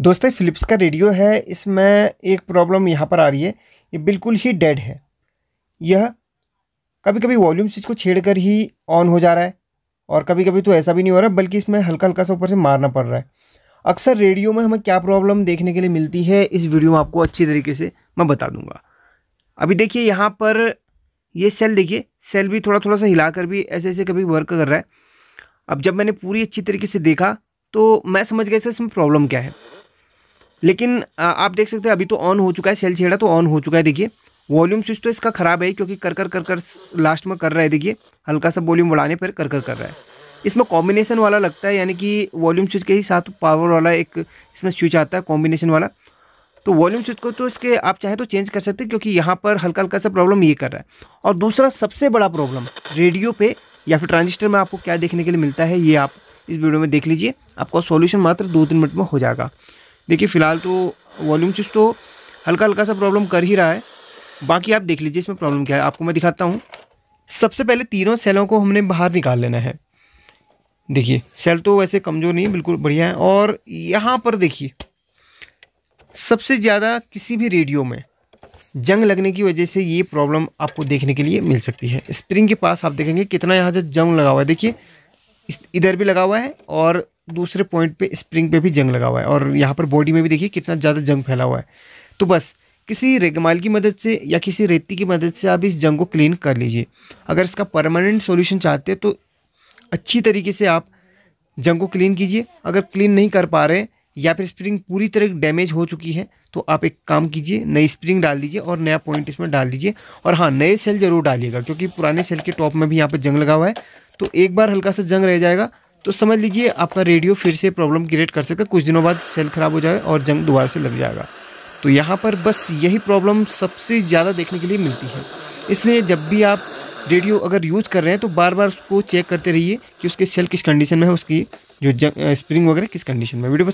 दोस्तों फ़िलिप्स का रेडियो है इसमें एक प्रॉब्लम यहाँ पर आ रही है ये बिल्कुल ही डेड है यह कभी कभी वॉल्यूम स्विच को छेड़ कर ही ऑन हो जा रहा है और कभी कभी तो ऐसा भी नहीं हो रहा बल्कि इसमें हल्का हल्का सा ऊपर से मारना पड़ रहा है अक्सर रेडियो में हमें क्या प्रॉब्लम देखने के लिए मिलती है इस वीडियो में आपको अच्छी तरीके से मैं बता दूंगा अभी देखिए यहाँ पर ये सेल देखिए सेल भी थोड़ा थोड़ा सा हिला कर भी ऐसे ऐसे कभी वर्क कर रहा है अब जब मैंने पूरी अच्छी तरीके से देखा तो मैं समझ गया इसमें प्रॉब्लम क्या है लेकिन आप देख सकते हैं अभी तो ऑन हो चुका है सेल छेड़ा तो ऑन हो चुका है देखिए वॉल्यूम स्विच तो इसका ख़राब है क्योंकि कर कर कर कर लास्ट में कर रहा है देखिए हल्का सा वॉल्यूम बढ़ाने पर कर कर कर रहा है इसमें कॉम्बिनेशन वाला लगता है यानी कि वॉल्यूम स्विच के ही साथ पावर वाला एक इसमें स्विच आता है कॉम्बिनेशन वाला तो वॉल्यूम स्विच को तो इसके आप चाहे तो चेंज कर सकते हैं क्योंकि यहाँ पर हल्का हल्का सा प्रॉब्लम ये कर रहा है और दूसरा सबसे बड़ा प्रॉब्लम रेडियो पे या फिर ट्रांजिस्टर में आपको क्या देखने के लिए मिलता है ये आप इस वीडियो में देख लीजिए आपका सॉल्यूशन मात्र दो तीन मिनट में हो जाएगा देखिए फ़िलहाल तो वॉल्यूम स्विच तो हल्का हल्का सा प्रॉब्लम कर ही रहा है बाकी आप देख लीजिए इसमें प्रॉब्लम क्या है आपको मैं दिखाता हूँ सबसे पहले तीनों सेलों को हमने बाहर निकाल लेना है देखिए सेल तो वैसे कमज़ोर नहीं बिल्कुल बढ़िया है और यहाँ पर देखिए सबसे ज़्यादा किसी भी रेडियो में जंग लगने की वजह से ये प्रॉब्लम आपको देखने के लिए मिल सकती है स्प्रिंग के पास आप देखेंगे कितना यहाँ जो जंग लगा हुआ है देखिए इधर भी लगा हुआ है और दूसरे पॉइंट पे स्प्रिंग पे भी जंग लगा हुआ है और यहाँ पर बॉडी में भी देखिए कितना ज़्यादा जंग फैला हुआ है तो बस किसी रेगमाल की मदद से या किसी रेती की मदद से आप इस जंग को क्लीन कर लीजिए अगर इसका परमानेंट सोल्यूशन चाहते हैं तो अच्छी तरीके से आप जंग को क्लीन कीजिए अगर क्लीन नहीं कर पा रहे या फिर स्प्रिंग पूरी तरह डैमेज हो चुकी है तो आप एक काम कीजिए नई स्प्रिंग डाल दीजिए और नया पॉइंट इसमें डाल दीजिए और हाँ नए सेल जरूर डालिएगा क्योंकि पुराने सेल के टॉप में भी यहाँ पर जंग लगा हुआ है तो एक बार हल्का सा जंग रह जाएगा तो समझ लीजिए आपका रेडियो फिर से प्रॉब्लम क्रिएट कर सकता है कुछ दिनों बाद सेल ख़राब हो जाए और जंग दोबारा से लग जाएगा तो यहाँ पर बस यही प्रॉब्लम सबसे ज़्यादा देखने के लिए मिलती है इसलिए जब भी आप रेडियो अगर यूज़ कर रहे हैं तो बार बार उसको चेक करते रहिए कि उसके सेल किस कंडीशन में है उसकी जो स्प्रिंग वगैरह किस कंडीशन में वीडियो